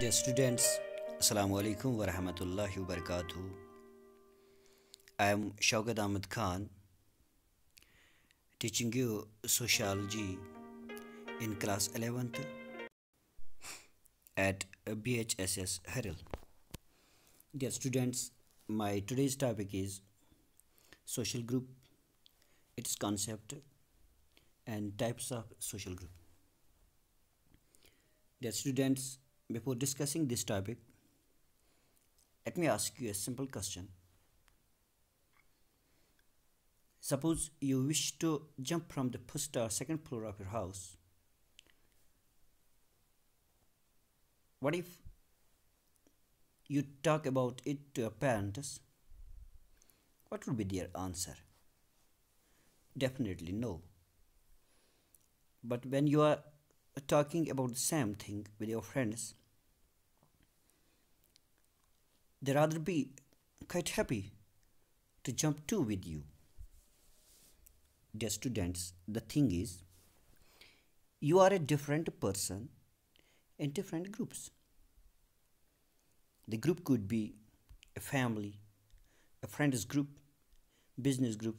Dear students, Assalamu alaikum wa rahmatullahi wa barakatuh. I am Shaukat Ahmed Khan teaching you sociology in class 11th at BHSS Harrell. Dear students, my today's topic is social group, its concept and types of social group. Dear students, before discussing this topic, let me ask you a simple question. Suppose you wish to jump from the first or second floor of your house. What if you talk about it to your parents? What would be their answer? Definitely no. But when you are talking about the same thing with your friends, they rather be quite happy to jump too with you. Dear students, the thing is, you are a different person in different groups. The group could be a family, a friends group, business group,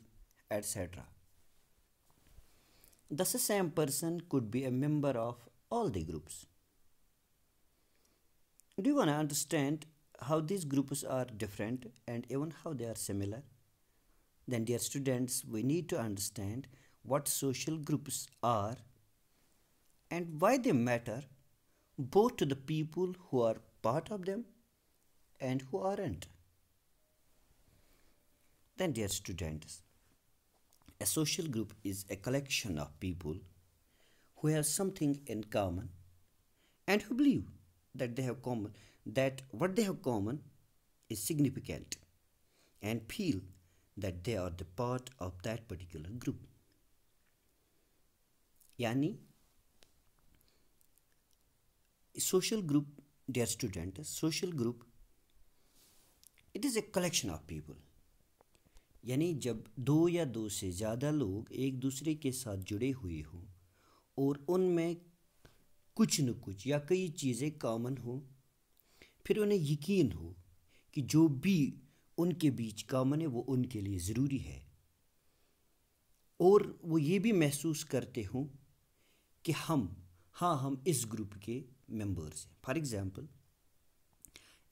etc. Thus, the same person could be a member of all the groups. Do you want to understand how these groups are different and even how they are similar, then dear students, we need to understand what social groups are and why they matter both to the people who are part of them and who aren't. Then dear students, a social group is a collection of people who have something in common and who believe that they have common that what they have common is significant and feel that they are the part of that particular group Yani, social group dear student social group it is a collection of people यानी जब दो या दो से ज़्यादा लोग एक दूसरे के साथ जुड़े हुए हों और उनमें कुछ न कुछ या कई चीज़ें कॉमन हों फिर उन्हें यकीन हो कि जो भी उनके बीच कामन है वो उनके लिए ज़रूरी है और वो ये भी महसूस करते हों कि हम हाँ हम इस ग्रुप के मेंबर्स हैं फॉर एग्ज़ाम्पल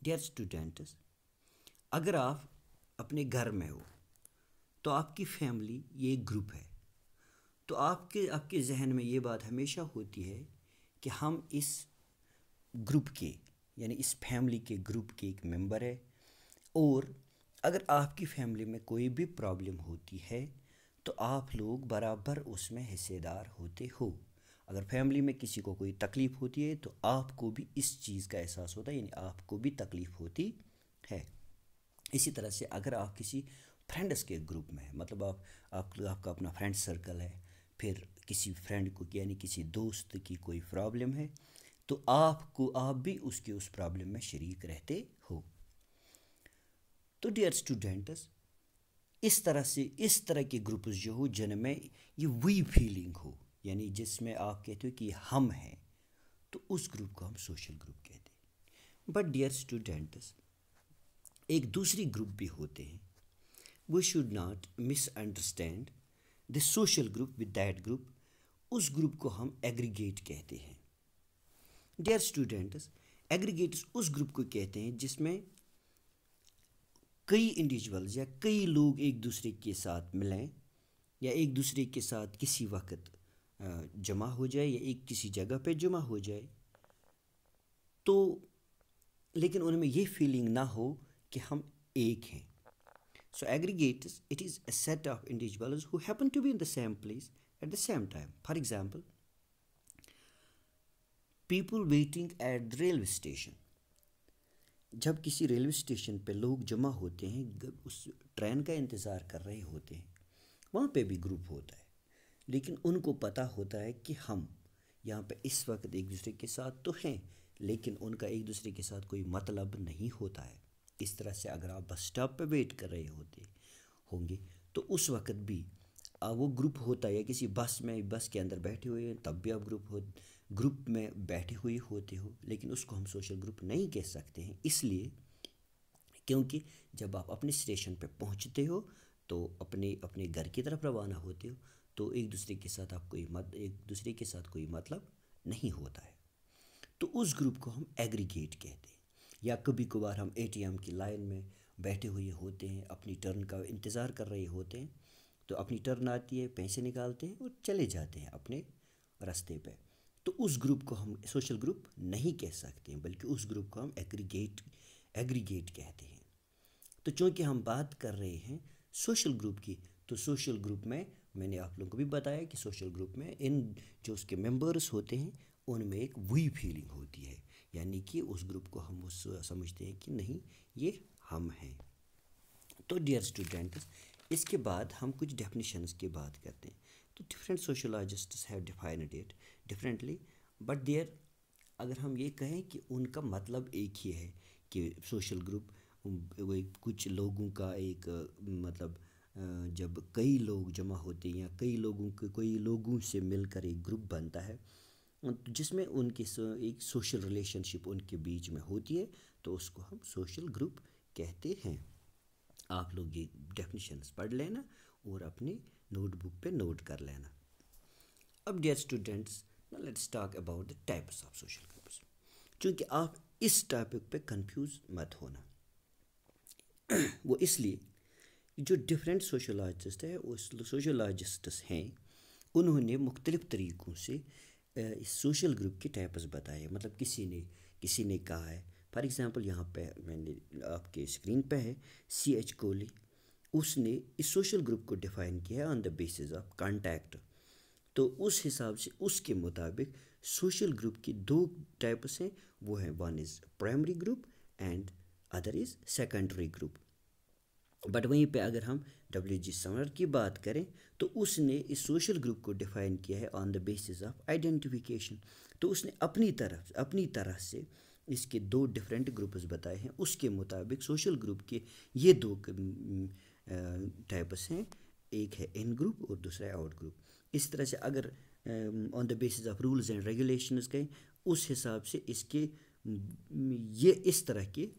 डियर स्टूडेंट्स अगर आप अपने घर में हो तो आपकी फैमिली ये एक ग्रुप है तो आपके आपके जहन में ये बात हमेशा होती है कि हम इस ग्रुप के यानी इस फैमिली के ग्रुप के एक मेंबर है और अगर आपकी फैमिली में कोई भी प्रॉब्लम होती है तो आप लोग बराबर उसमें हिस्सेदार होते हो अगर फैमिली में किसी को कोई तकलीफ़ होती है तो आपको भी इस चीज़ का एहसास होता है यानी आपको भी तकलीफ़ होती है इसी तरह से अगर आप किसी फ्रेंड्स के ग्रुप में है मतलब आप, आप आपका अपना फ्रेंड सर्कल है फिर किसी फ्रेंड को यानी किसी दोस्त की कोई प्रॉब्लम है तो आपको आप भी उसके उस प्रॉब्लम में शरीक रहते हो तो डियर स्टूडेंट्स इस तरह से इस तरह के ग्रुप्स जो हो जिनमें ये वी फीलिंग हो यानी जिसमें आप कहते हो कि हम हैं तो उस ग्रुप को हम सोशल ग्रुप कहते हैं बट डियर स्टूडेंट्स एक दूसरी ग्रुप भी होते हैं we should not misunderstand the social group with that group उस ग्रुप को हम एग्रीगेट कहते हैं डियर स्टूडेंट्स एग्रीगेट्स उस ग्रुप को कहते हैं जिसमें कई इंडिविजुअल्स या कई लोग एक दूसरे के साथ मिलें या एक दूसरे के साथ किसी वक्त जमा हो जाए या एक किसी जगह पे जमा हो जाए तो लेकिन उनमें ये फीलिंग ना हो कि हम एक हैं so aggregates it is a set of individuals who happen to be in the same place at the same time for example people waiting at the railway station जब किसी रेलवे स्टेशन पे लोग जमा होते हैं उस ट्रेन का इंतज़ार कर रहे होते हैं वहाँ पे भी ग्रुप होता है लेकिन उनको पता होता है कि हम यहाँ पे इस वक्त एक दूसरे के साथ तो हैं लेकिन उनका एक दूसरे के साथ कोई मतलब नहीं होता है इस तरह से अगर आप बस स्टॉप पे वेट कर रहे होते होंगे तो उस वक्त भी वो ग्रुप होता है या किसी बस में बस के अंदर बैठे हुए हैं तब भी आप ग्रुप हो ग्रुप में बैठे हुए होते हो लेकिन उसको हम सोशल ग्रुप नहीं कह सकते हैं इसलिए क्योंकि जब आप अपने स्टेशन पर पहुंचते हो तो अपने अपने घर की तरफ रवाना होते हो तो एक दूसरे के साथ आप कोई मत एक दूसरे के साथ कोई मतलब नहीं होता है तो उस ग्रुप को हम एग्रीगेट कहते हैं या कभी कभार हम एटीएम की लाइन में बैठे हुए होते हैं अपनी टर्न का इंतज़ार कर रहे होते हैं तो अपनी टर्न आती है पैसे निकालते हैं और चले जाते हैं अपने रास्ते पर तो उस ग्रुप को हम सोशल ग्रुप नहीं कह सकते हैं बल्कि उस ग्रुप को हम एग्रीगेट एग्रीगेट कहते हैं तो चूँकि हम बात कर रहे हैं सोशल ग्रुप की तो सोशल ग्रुप में मैंने आप लोगों को भी बताया कि सोशल ग्रुप में इन जो उसके मेंबर्स होते हैं उनमें एक वही फीलिंग होती है यानी कि उस ग्रुप को हम उस समझते हैं कि नहीं ये हम हैं तो डियर स्टूडेंट्स इसके बाद हम कुछ डेफिनेशंस की बात करते हैं तो different sociologists have defined it differently but there अगर हम ये कहें कि उनका मतलब एक ही है कि सोशल ग्रुप कुछ लोगों का एक मतलब जब कई लोग जमा होते हैं या कई लोगों के कई लोगों से मिलकर एक ग्रुप बनता है जिसमें उनके एक सोशल रिलेशनशिप उनके बीच में होती है तो उसको हम सोशल ग्रुप कहते हैं आप लोग ये डेफिनेशंस पढ़ लेना और अपने नोटबुक पे नोट कर लेना अब dear students let's talk about the types of social groups क्योंकि आप इस टॉपिक पे कंफ्यूज मत होना वो इसलिए जो डिफरेंट सोशोलॉजिस्ट है वो सोशोलॉजिस्ट्स हैं उन्होंने मुख्तलिफ़ तरीक़ों से इस सोशल ग्रुप के टाइप्स बताए मतलब किसी ने किसी ने कहा है फॉर एग्ज़ाम्पल यहाँ पे मैंने आपके स्क्रीन पे है सी एच कोहली उसने इस सोशल ग्रुप को डिफाइन किया है on the basis of contact तो उस हिसाब से उसके मुताबिक सोशल ग्रुप की दो टाइप्स हैं वो हैं one is primary group and other is secondary group but वहीं पे अगर हम डब्ल्यू जी समर की बात करें तो उसने इस सोशल ग्रुप को डिफ़ाइन किया है on the basis of identification तो उसने अपनी तरफ अपनी तरह से इसके दो डिफरेंट ग्रुप्स बताए हैं उसके मुताबिक सोशल ग्रुप के ये दो टाइपस हैं एक है इन ग्रुप और दूसरा है आउट ग्रुप इस तरह से अगर on the basis of rules and regulation कहें उस हिसाब से इसके ये इस तरह के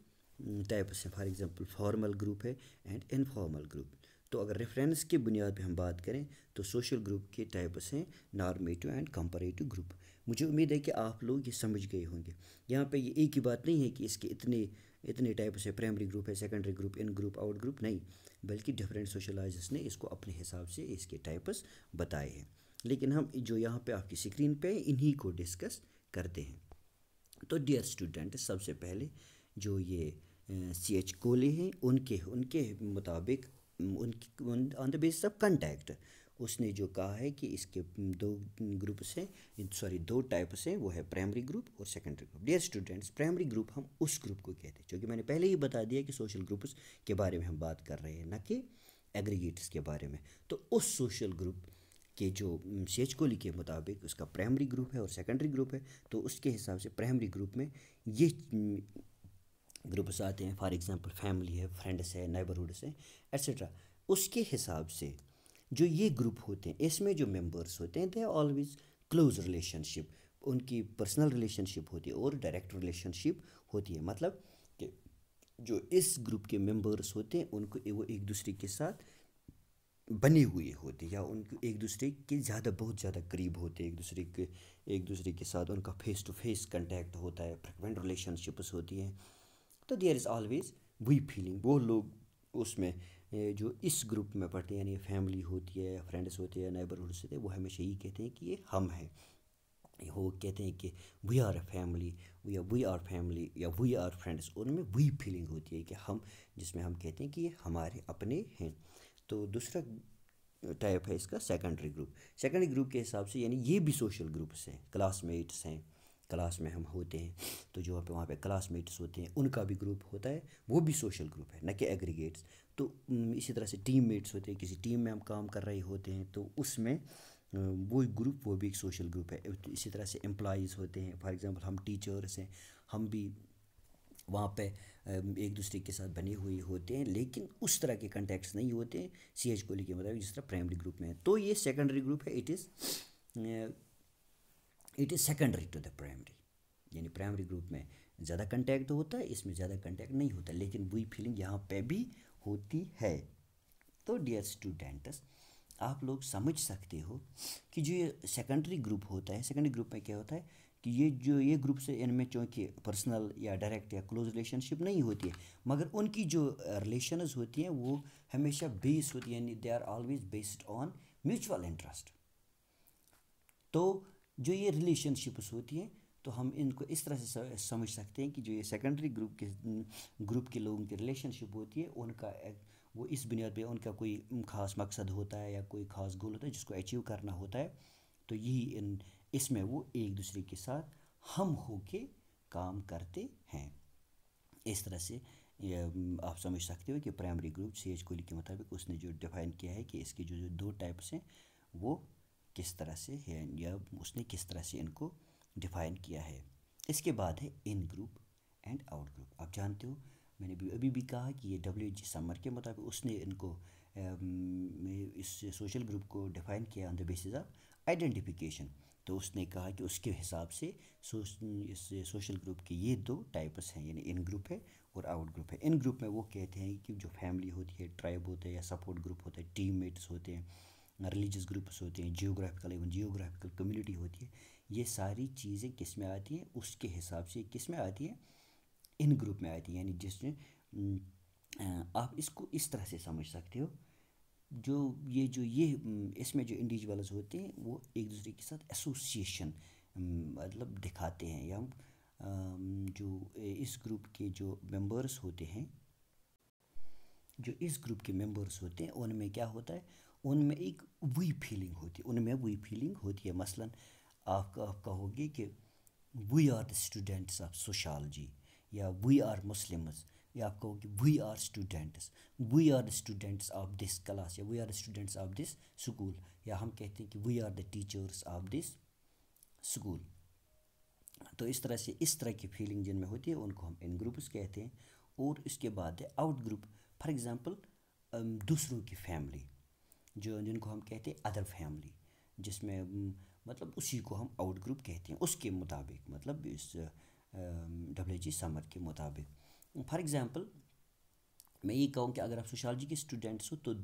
टाइप्स हैं फॉर एग्ज़ाम्पल फॉर्मल ग्रुप है एंड इनफॉर्मल ग्रुप तो अगर रेफरेंस की बुनियाद पे हम बात करें तो सोशल ग्रुप के टाइप्स हैं नॉर्मेटिव एंड कंपरेटिव ग्रुप मुझे उम्मीद है कि आप लोग ये समझ गए होंगे यहाँ पे ये एक ही बात नहीं है कि इसके इतने इतने टाइप्स हैं प्राइमरी ग्रुप है secondary group in group out group नहीं बल्कि डिफरेंट सोशलाइजर्स ने इसको अपने हिसाब से इसके टाइप्स बताए हैं लेकिन हम जो यहाँ पे आपकी स्क्रीन पे इन्हीं को डिस्कस करते हैं तो डियर स्टूडेंट सबसे पहले जो ये सी एच कोले हैं उनके उनके मुताबिक उन on the base of contact उसने जो कहा है कि इसके दो ग्रुप से सॉरी दो टाइप से वो है प्राइमरी ग्रुप और secondary group dear students primary group हम उस ग्रुप को कहते हैं क्योंकि मैंने पहले ही बता दिया कि सोशल ग्रुप्स के बारे में हम बात कर रहे हैं ना कि एग्रीगेट्स के बारे में तो उस सोशल ग्रुप के जो सेच कोहली के मुताबिक उसका प्राइमरी ग्रुप है और सेकेंडरी ग्रुप है तो उसके हिसाब से प्राइमरी ग्रुप में ये ग्रुप्स आते हैं फॉर एग्ज़ाम्पल फैमिली है फ्रेंड्स है नेबरहुड्स है एट्सट्रा उसके हिसाब से जो ये ग्रुप होते हैं इसमें जो मेंबर्स होते हैं दे ऑलवेज क्लोज रिलेशनशिप उनकी पर्सनल रिलेशनशिप होती है और डायरेक्ट रिलेशनशिप होती है मतलब कि जो इस ग्रुप के मेंबर्स होते हैं उनको वो एक दूसरे के साथ बने हुए होते या उनके एक दूसरे के ज़्यादा बहुत ज़्यादा करीब होते एक दूसरे के एक दूसरे के साथ उनका फेस टू फेस कंटेक्ट होता है फ्रिक्वेंट रिलेशनशिप्स होती हैं तो देयर इज़ ऑलवेज वही फीलिंग वो लोग उसमें जो इस ग्रुप में पढ़ते हैं यानी फैमिली होती है फ्रेंड्स होते हैं नेबरहुड होते हैं वो हमेशा यही कहते हैं कि ये हम हैं वो कहते हैं कि वी आर अ फैमिली या वी आर फैमिली या वी आर फ्रेंड्स उनमें वी फीलिंग होती है कि हम जिसमें हम कहते हैं कि ये हमारे अपने हैं तो दूसरा टाइप है इसका सेकेंडरी ग्रुप सेकेंडरी ग्रुप के हिसाब से यानी ये भी सोशल ग्रुप्स हैं क्लासमेट्स हैं क्लास में हम होते हैं तो जो वहाँ पे क्लासमेट्स होते हैं उनका भी ग्रुप होता है वो भी सोशल ग्रुप है न कि एग्रीगेट्स तो इसी तरह से टीम मेट्स होते हैं किसी टीम में हम काम कर रहे होते हैं तो उसमें वो ग्रुप वो भी एक सोशल ग्रुप है तो इसी तरह से एम्प्लॉज़ होते हैं फॉर एग्ज़ाम्पल हम टीचर्स हैं हम भी वहाँ पे एक दूसरे के साथ बने हुए होते हैं लेकिन उस तरह के कंटेक्ट्स नहीं होते सी एच कोहली के मुताबिक जिस तरह प्राइमरी ग्रुप में है तो ये सेकेंडरी ग्रुप है it is it is secondary to the primary यानी प्राइमरी ग्रुप में ज़्यादा कंटैक्ट तो होता है इसमें ज़्यादा कंटैक्ट नहीं होता लेकिन वही फीलिंग यहाँ पे भी होती है तो डियर स्टूडेंट्स आप लोग समझ सकते हो कि जो ये सेकेंडरी ग्रुप होता है सेकेंडरी ग्रुप में क्या होता है कि ये जो ये ग्रुप से इनमें चूँकि पर्सनल या डायरेक्ट या क्लोज रिलेशनशिप नहीं होती है मगर उनकी जो रिलेशनज होती हैं वो हमेशा बेस होती है यानी they are always based on mutual interest तो जो ये रिलेशनशिप्स होती हैं तो हम इनको इस तरह से समझ सकते हैं कि जो ये सेकेंडरी ग्रुप के ग्रुप के लोगों की रिलेशनशिप होती है उनका वो इस बुनियाद पे उनका कोई ख़ास मकसद होता है या कोई ख़ास गोल होता है जिसको अचीव करना होता है तो यही इन इसमें वो एक दूसरे के साथ हम हो के काम करते हैं इस तरह से आप समझ सकते हो कि primary group C H Cooley के मुताबिक उसने जो डिफाइन किया है कि इसके जो दो टाइप्स हैं वो किस तरह से है या उसने किस तरह से इनको डिफाइन किया है इसके बाद है in group and out group आप जानते हो मैंने भी अभी भी कहा कि ये डब्ल्यू जी समर के मुताबिक उसने इनको इस सोशल ग्रुप को डिफाइन किया on the basis of identification तो उसने कहा कि उसके हिसाब से सो, इस सोशल ग्रुप के ये दो टाइप्स हैं यानी इन ग्रुप है और आउट ग्रुप है इन ग्रुप में वो कहते हैं कि जो फैमिली होती है ट्राइब होते हैं या सपोर्ट ग्रुप होते हैं टीम मेट्स होते हैं रिलीजियस ग्रुप्स होते हैं जियोग्राफिकल एवं जियोग्राफिकल कम्युनिटी होती है ये सारी चीज़ें किस में आती हैं उसके हिसाब से किस में आती है इन ग्रुप में आती है यानी जिसमें आप इसको इस तरह से समझ सकते हो जो ये जो ये इसमें जो इंडिविजुअल्स होते हैं वो एक दूसरे के साथ एसोसिएशन मतलब दिखाते हैं या जो इस ग्रुप के जो मेंबर्स होते हैं जो इस ग्रुप के मेंबर्स होते हैं उनमें क्या होता है उनमें एक वी फीलिंग होती है उनमें वी फीलिंग होती है मसलन आप आप कहोगे कि we are the students of sociology या वी आर मुस्लिम्स या आप कहोगे we are students we are the students of this class या we are the students of this school या हम कहते हैं कि we are the teachers of this school तो इस तरह से इस तरह की फीलिंग जिनमें होती है उनको हम इन ग्रुप्स कहते हैं और इसके बाद है आउट ग्रुप फॉर एग्ज़ाम्पल दूसरों की फैमिली जो जिनको हम कहते हैं अदर फैमिली जिसमें मतलब उसी को हम आउट ग्रुप कहते हैं उसके मुताबिक मतलब इस डब्ल्यू जी समर के मुताबिक फॉर एग्ज़ाम्पल मैं ये कहूँ कि अगर आप सोशालजी के स्टूडेंट्स हो तो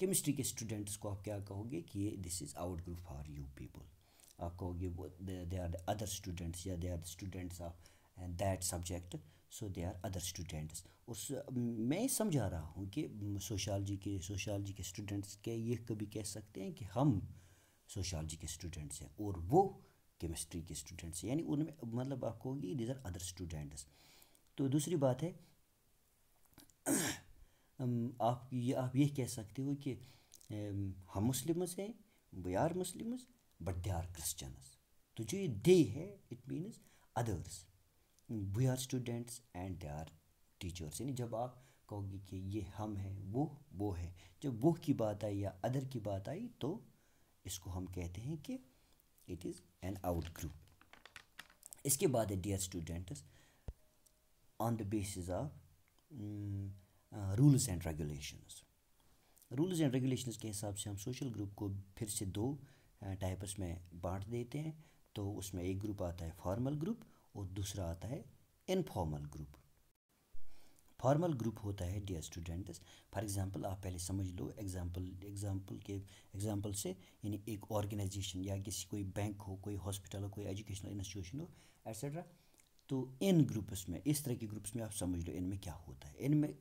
केमिस्ट्री के स्टूडेंट्स को आप क्या कहोगे कि ये this is out group for you people आप कहोगे they are the other students या they are the students of that subject so they are other students उस मैं समझा रहा हूँ कि सोशालजी के सोशालजी के स्टूडेंट्स के ये कभी कह सकते हैं कि हम सोशालजी के स्टूडेंट्स हैं और वो केमिस्ट्री के स्टूडेंट्स हैं यानी उनमें मतलब आपको होगी दीज आर अदर स्टूडेंट्स तो दूसरी बात है आप ये आप ये कह सकते हो कि हम मुस्लिम्स हैं we are Muslims but they are Christians तो जो ये दे है it means others we are students and they are teachers यानी जब आप कहोगे कि ये हम हैं वो वो है जब वो की बात आई या अदर की बात आई तो इसको हम कहते हैं कि it is an out group इसके बाद है dear students on the basis of rules and regulations rules and regulations के हिसाब से हम सोशल ग्रुप को फिर से दो टाइप्स uh, में बांट देते हैं तो उसमें एक ग्रुप आता है फॉर्मल ग्रुप और दूसरा आता है इनफॉर्मल ग्रुप फॉर्मल ग्रुप होता है डियर स्टूडेंट्स फॉर एग्जांपल आप पहले समझ लो एग्जांपल एग्जांपल के एग्जांपल से यानी एक ऑर्गेनाइजेशन या किसी कोई बैंक हो कोई हॉस्पिटल हो कोई एजुकेशनल इंस्टीट्यूशन हो एट्सट्रा तो इन ग्रुप्स में इस तरह के ग्रुप्स में आप समझ लो इनमें क्या होता है इनमें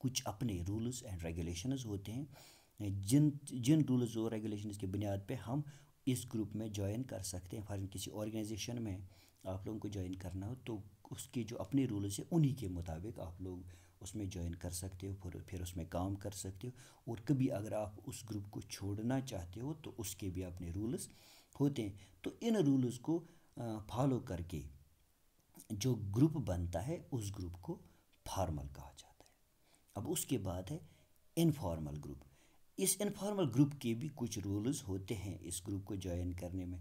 कुछ अपने रूल्स एंड रेगुलेशन होते हैं जिन जिन रूल्स और रेगुलेशन की बुनियाद पर हम इस ग्रुप में ज्वाइन कर सकते हैं फॉर किसी ऑर्गेनाइजेशन में आप लोगों को ज्वाइन करना हो तो उसके जो अपने रूल्स हैं उन्हीं के मुताबिक आप लोग उसमें ज्वाइन कर सकते हो फिर फिर उसमें काम कर सकते हो और कभी अगर आप उस ग्रुप को छोड़ना चाहते हो तो उसके भी अपने रूल्स होते हैं तो इन रूल्स को फॉलो करके जो ग्रुप बनता है उस ग्रुप को फॉर्मल कहा जाता है अब उसके बाद है इनफॉर्मल ग्रुप इस इनफॉर्मल ग्रुप के भी कुछ रूल्स होते हैं इस ग्रुप को ज्वाइन करने में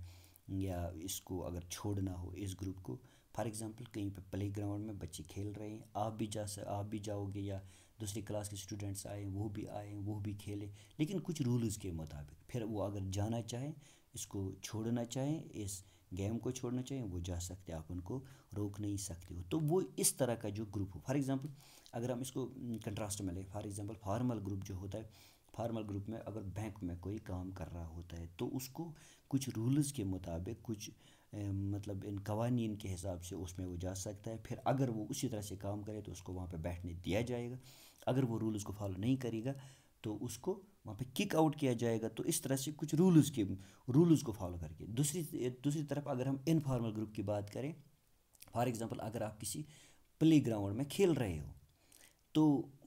या इसको अगर छोड़ना हो इस ग्रुप को फॉर एग्ज़ाम्पल कहीं पर प्ले ग्राउंड में बच्चे खेल रहे हैं आप भी जा सक आप भी जाओगे या दूसरी क्लास के स्टूडेंट्स आए वो भी आए वो भी खेलें लेकिन कुछ रूल्स के मुताबिक फिर वो अगर जाना चाहें इसको छोड़ना चाहें इस गेम को छोड़ना चाहें वो जा सकते आप उनको रोक नहीं सकते हो तो वो इस तरह का जो ग्रुप हो फॉर एग्ज़ाम्पल अगर हम इसको कंट्रास्ट हम्म, में लें फॉर एग्ज़ाम्पल फार्मल ग्रुप जो होता है फार्मल ग्रुप में अगर बैंक में कोई काम कर रहा होता है तो उसको कुछ रूल्स के मुताबिक कुछ मतलब इन कवानीन के हिसाब से उसमें वो जा सकता है फिर अगर वो उसी तरह से काम करे तो उसको वहाँ पर बैठने दिया जाएगा अगर वो रूल्स को फॉलो नहीं करेगा तो उसको वहाँ पे किक आउट किया जाएगा तो इस तरह से कुछ रूल्स के रूल्स को फॉलो करके दूसरी दूसरी तरफ अगर हम इनफॉर्मल ग्रुप की बात करें फॉर एग्ज़ाम्पल अगर आप किसी प्ले ग्राउंड में खेल रहे हो तो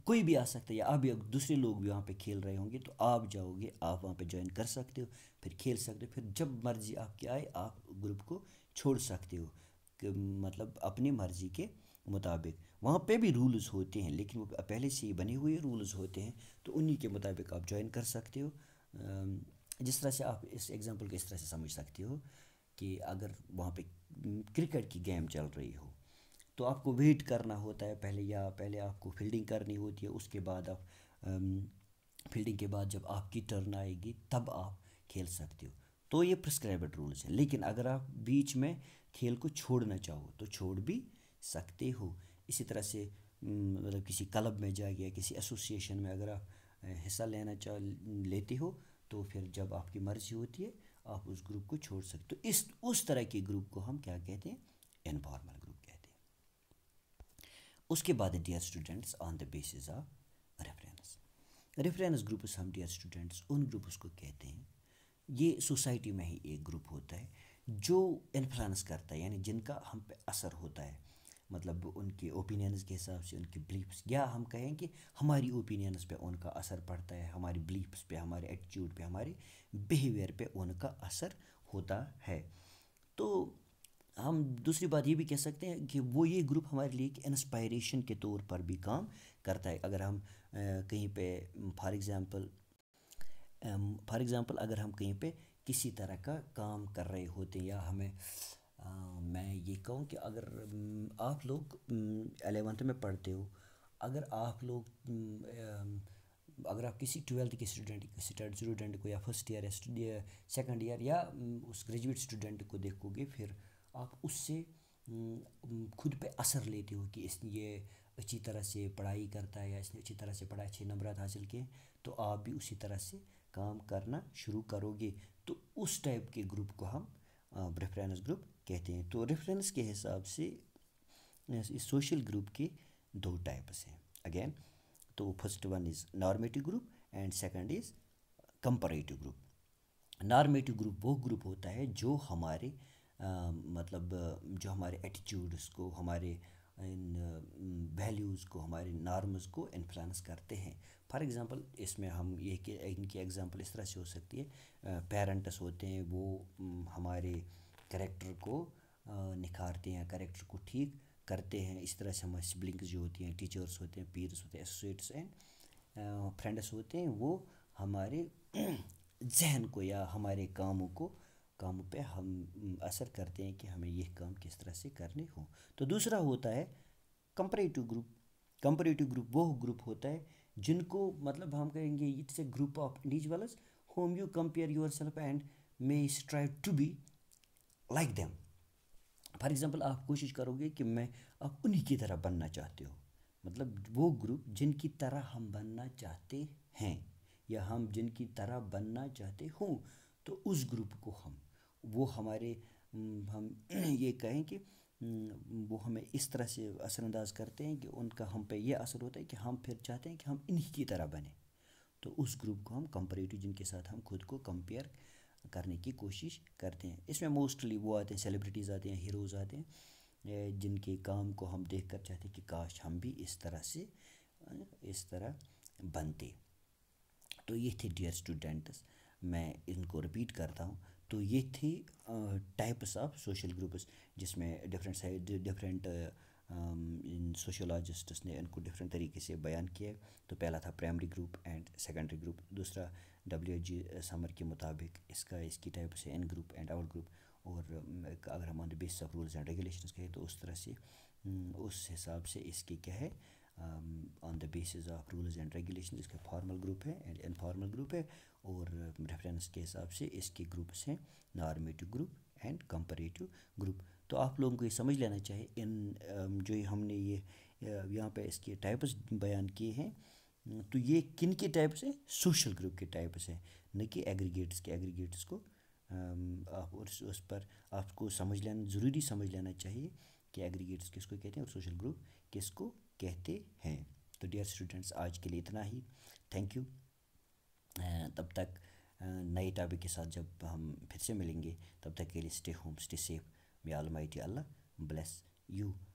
कोई भी आ सकता है या अभी दूसरे लोग भी वहाँ पे खेल रहे होंगे तो आप जाओगे आप वहाँ पे ज्वाइन कर सकते हो फिर खेल सकते हो फिर जब मर्ज़ी आपके आए आप ग्रुप को छोड़ सकते हो मतलब अपनी मर्ज़ी के मुताबिक वहाँ पे भी रूल्स होते हैं लेकिन वो पहले से ही बने हुए रूल्स होते हैं तो उन्हीं के मुताबिक आप ज्वाइन कर सकते हो जिस तरह से आप इस एग्ज़ाम्पल को इस तरह से समझ सकते हो कि अगर वहाँ पे क्रिकेट की गेम चल रही हो तो आपको वेट करना होता है पहले या पहले आपको फील्डिंग करनी होती है उसके बाद आप फील्डिंग के बाद जब आपकी टर्न आएगी तब आप खेल सकते हो तो ये प्रिस्क्राइबड रूल्स हैं लेकिन अगर आप बीच में खेल को छोड़ना चाहो तो छोड़ भी सकते हो इसी तरह से मतलब किसी क्लब में जा गया किसी एसोसिएशन में अगर आप हिस्सा लेना चाह लेते हो तो फिर जब आपकी मर्ज़ी होती है आप उस ग्रुप को छोड़ सकते हो तो इस उस तरह के ग्रुप को हम क्या कहते हैं इनफॉर्मल उसके बाद dear students on the basis of reference reference group हम डियर स्टूडेंट्स उन ग्रुप्स को कहते हैं ये सोसाइटी में ही एक ग्रुप होता है जो इन्फ्लुएंस करता है यानी जिनका हम पे असर होता है मतलब उनके ओपिनियंस के हिसाब से उनके बिलीफ्स या हम कहें कि हमारी ओपिनियंस पे उनका असर पड़ता है हमारी बिलीफ्स पे हमारे एटीट्यूड पे हमारे बिहेवियर पे उनका असर होता है तो हम दूसरी बात ये भी कह सकते हैं कि वो ये ग्रुप हमारे लिए एक इंस्पायरेशन के तौर पर भी काम करता है अगर हम कहीं पे फॉर एग्ज़ाम्पल फॉर एग्ज़ाम्पल अगर हम कहीं पे किसी तरह का काम कर रहे होते या हमें आ, मैं ये कहूँ कि अगर आप लोग एलेवंथ में पढ़ते हो अगर आप लोग अगर आप किसी ट्वेल्थ के स्टूडेंट स्टूडेंट को या फर्स्ट ईयर या सेकंड ईयर या उस ग्रेजुएट स्टूडेंट को देखोगे फिर आप उससे खुद पे असर लेते हो कि इसने ये अच्छी तरह से पढ़ाई करता है या इसने अच्छी तरह से पढ़ाई अच्छे नंबर हासिल किए तो आप भी उसी तरह से काम करना शुरू करोगे तो उस टाइप के ग्रुप को हम रेफरेंस ग्रुप कहते हैं तो रेफरेंस के हिसाब से इस सोशल ग्रुप के दो टाइप्स हैं अगेन तो first one is normative group and second is comparative group normative group वो ग्रुप होता है जो हमारे मतलब जो हमारे एटीट्यूड्स को हमारे इन वैल्यूज़ को हमारे नॉर्म्स को इन्फ्लुएंस करते हैं फॉर एग्ज़ाम्पल इसमें हम ये कि इनकी एग्ज़ाम्पल इस तरह से हो सकती है पेरेंट्स होते हैं वो हमारे करेक्टर को निखारते हैं करेक्टर को ठीक करते हैं इस तरह से हमारे सिबलिंग्स जो होती हैं टीचर्स होते हैं पीर्स होते हैं एसोसिएट्स एंड फ्रेंड्स होते हैं वो हमारे जहन को या हमारे कामों को कामों पे हम असर करते हैं कि हमें यह काम किस तरह से करने हो तो दूसरा होता है कंपरेटिव ग्रुप कंपरेटिव ग्रुप वो ग्रुप होता है जिनको मतलब हम कहेंगे it's a group of individuals whom you compare yourself and may strive to be like them for example आप कोशिश करोगे कि मैं आप उन्हीं की तरह बनना चाहते हो मतलब वो ग्रुप जिनकी तरह हम बनना चाहते हैं या हम जिनकी तरह बनना चाहते हों तो उस ग्रुप को हम वो हमारे हम ये कहें कि वो हमें इस तरह से असरअंदाज करते हैं कि उनका हम पे ये असर होता है कि हम फिर चाहते हैं कि हम इन्हीं की तरह बने तो उस ग्रुप को हम कंपेरेटिव जिनके साथ हम खुद को कंपेयर करने की कोशिश करते हैं इसमें मोस्टली वो आते हैं सेलिब्रिटीज़ आते हैं हीरोज़ आते हैं जिनके काम को हम देख कर चाहते हैं कि काश हम भी इस तरह से इस तरह बनते तो ये थे डियर स्टूडेंट्स मैं इनको रिपीट करता हूँ तो ये थी टाइप्स ऑफ सोशल ग्रुप्स जिसमें डिफरेंट साइड डिफरेंट सोशोलॉजिस्ट्स ने इनको डिफरेंट तरीके से बयान किया तो पहला था primary group and secondary group दूसरा डब्ल्यू एच जी समर के मुताबिक इसका इसकी टाइप्स है in group and out group और अगर हम on the basis of rules and regulation कहें तो उस तरह से उस हिसाब से इसके क्या है on the basis of rules and regulation इसका फॉर्मल ग्रुप है एंड इनफॉर्मल ग्रुप है और रेफरेंस के हिसाब से इसके ग्रुप्स हैं normative group and comparative group तो आप लोगों को ये समझ लेना चाहिए इन um, जो हमने ये यहाँ पे इसके टाइप्स बयान किए हैं तो ये किन के टाइप्स हैं सोशल ग्रुप के टाइप्स हैं न कि एग्रीगेट्स के एग्रीगेट्स को um, आप उस उस पर आपको समझ लेना ज़रूरी समझ लेना चाहिए कि एग्रीगेट्स किसको कहते हैं और सोशल ग्रुप किसको कहते हैं तो डियर स्टूडेंट्स आज के लिए इतना ही थैंक यू तब तक नए टॉपिक के साथ जब हम फिर से मिलेंगे तब तक के लिए stay home stay safe may almighty Allah bless you